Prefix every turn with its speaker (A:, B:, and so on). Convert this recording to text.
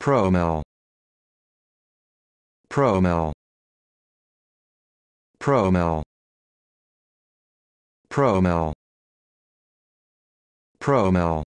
A: Promel. Promel. Promel. Promel. Promel.